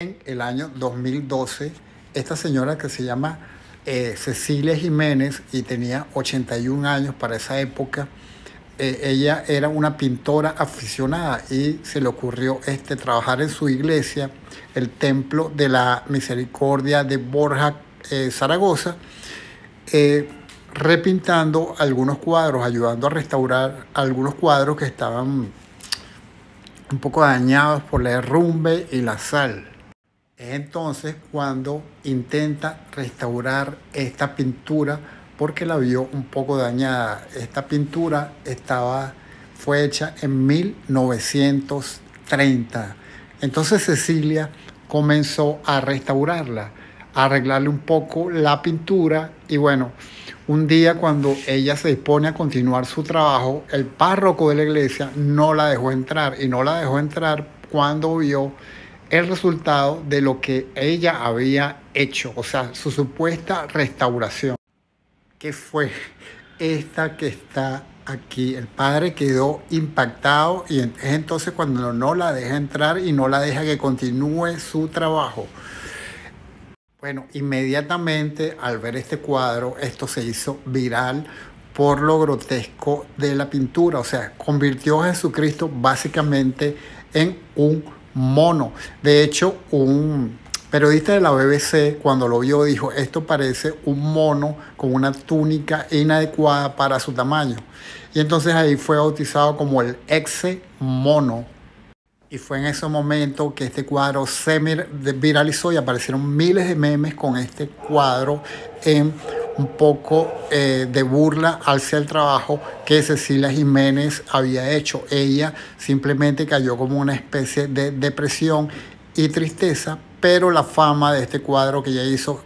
en el año 2012 esta señora que se llama eh, Cecilia Jiménez y tenía 81 años para esa época. Eh, ella era una pintora aficionada y se le ocurrió este, trabajar en su iglesia, el Templo de la Misericordia de Borja, eh, Zaragoza, repintando algunos cuadros, ayudando a restaurar algunos cuadros que estaban un poco dañados por la derrumbe y la sal. Es entonces cuando intenta restaurar esta pintura porque la vio un poco dañada. Esta pintura estaba, fue hecha en 1930. Entonces Cecilia comenzó a restaurarla, a arreglarle un poco la pintura y bueno, un día cuando ella se dispone a continuar su trabajo, el párroco de la iglesia no la dejó entrar y no la dejó entrar cuando vio el resultado de lo que ella había hecho, o sea, su supuesta restauración, ¿Qué fue esta que está aquí. El padre quedó impactado y es entonces cuando no la deja entrar y no la deja que continúe su trabajo. Bueno, inmediatamente al ver este cuadro, esto se hizo viral por lo grotesco de la pintura, o sea, convirtió a Jesucristo básicamente en un mono. De hecho, un periodista de la BBC cuando lo vio dijo, esto parece un mono con una túnica inadecuada para su tamaño. Y entonces ahí fue bautizado como el exe mono. Y fue en ese momento que este cuadro se viralizó y aparecieron miles de memes con este cuadro en un poco eh, de burla hacia el trabajo que Cecilia Jiménez había hecho. Ella simplemente cayó como una especie de depresión y tristeza, pero la fama de este cuadro que ella hizo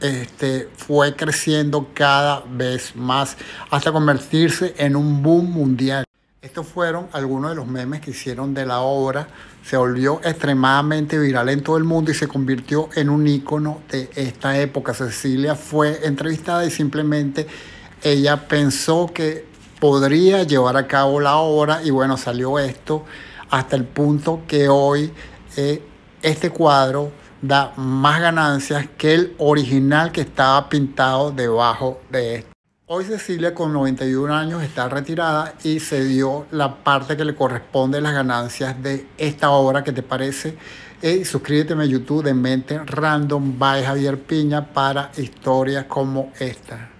este, fue creciendo cada vez más hasta convertirse en un boom mundial. Estos fueron algunos de los memes que hicieron de la obra. Se volvió extremadamente viral en todo el mundo y se convirtió en un ícono de esta época. Cecilia fue entrevistada y simplemente ella pensó que podría llevar a cabo la obra y bueno, salió esto hasta el punto que hoy eh, este cuadro da más ganancias que el original que estaba pintado debajo de esto. Hoy Cecilia con 91 años está retirada y se dio la parte que le corresponde las ganancias de esta obra que te parece. Y suscríbete a YouTube de Mente Random by Javier Piña para historias como esta.